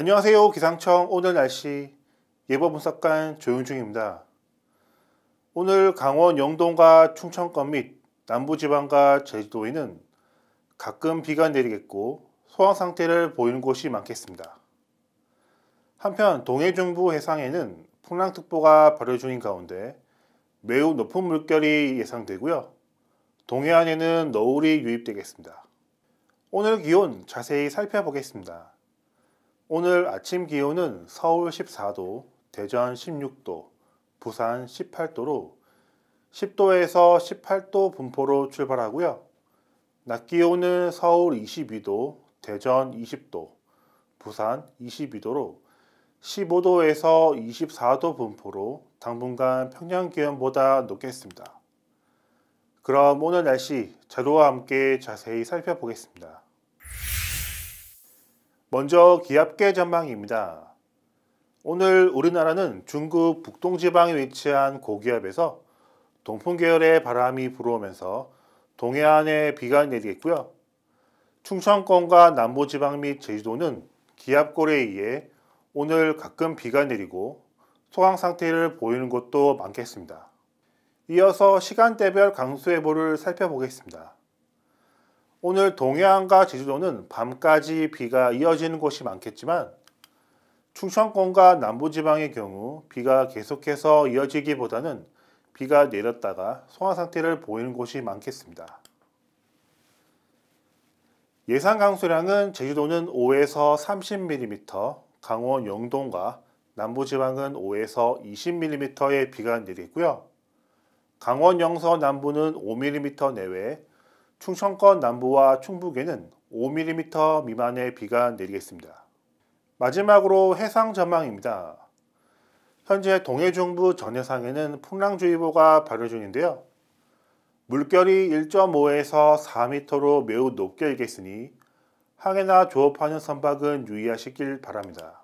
안녕하세요. 기상청 오늘 날씨 예보분석관 조윤중입니다. 오늘 강원 영동과 충청권 및 남부지방과 제주도에는 가끔 비가 내리겠고 소강 상태를 보이는 곳이 많겠습니다. 한편 동해 중부 해상에는 풍랑특보가 발효 중인 가운데 매우 높은 물결이 예상되고요. 동해안에는 너울이 유입되겠습니다. 오늘 기온 자세히 살펴보겠습니다. 오늘 아침 기온은 서울 14도, 대전 16도, 부산 18도로 10도에서 18도 분포로 출발하고요. 낮 기온은 서울 22도, 대전 20도, 부산 22도로 15도에서 24도 분포로 당분간 평년 기온보다 높겠습니다. 그럼 오늘 날씨 자료와 함께 자세히 살펴보겠습니다. 먼저 기압계 전망입니다. 오늘 우리나라는 중국 북동지방에 위치한 고기압에서 동풍 계열의 바람이 불어오면서 동해안에 비가 내리겠고요. 충청권과 남부지방 및 제주도는 기압골에 의해 오늘 가끔 비가 내리고 소강 상태를 보이는 곳도 많겠습니다. 이어서 시간대별 강수 예보를 살펴보겠습니다. 오늘 동해안과 제주도는 밤까지 비가 이어지는 곳이 많겠지만 충청권과 남부지방의 경우 비가 계속해서 이어지기보다는 비가 내렸다가 송화 상태를 보이는 곳이 많겠습니다. 예상 강수량은 제주도는 5에서 30mm, 강원 영동과 남부지방은 5에서 20mm의 비가 내리고요. 강원 영서 남부는 5mm 내외, 충청권 남부와 충북에는 5mm 미만의 비가 내리겠습니다. 마지막으로 해상 전망입니다. 현재 동해 중부 전해상에는 풍랑주의보가 발효 중인데요. 물결이 1.5에서 4m로 매우 높게 일겠으니 항해나 조업하는 선박은 유의하시길 바랍니다.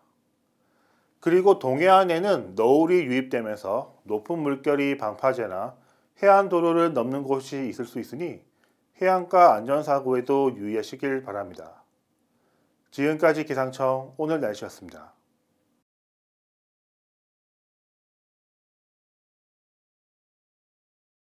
그리고 동해안에는 너울이 유입되면서 높은 물결이 방파제나 해안 도로를 넘는 곳이 있을 수 있으니 해안가 안전사고에도 유의하시길 바랍니다. 지금까지 기상청 오늘 날씨였습니다.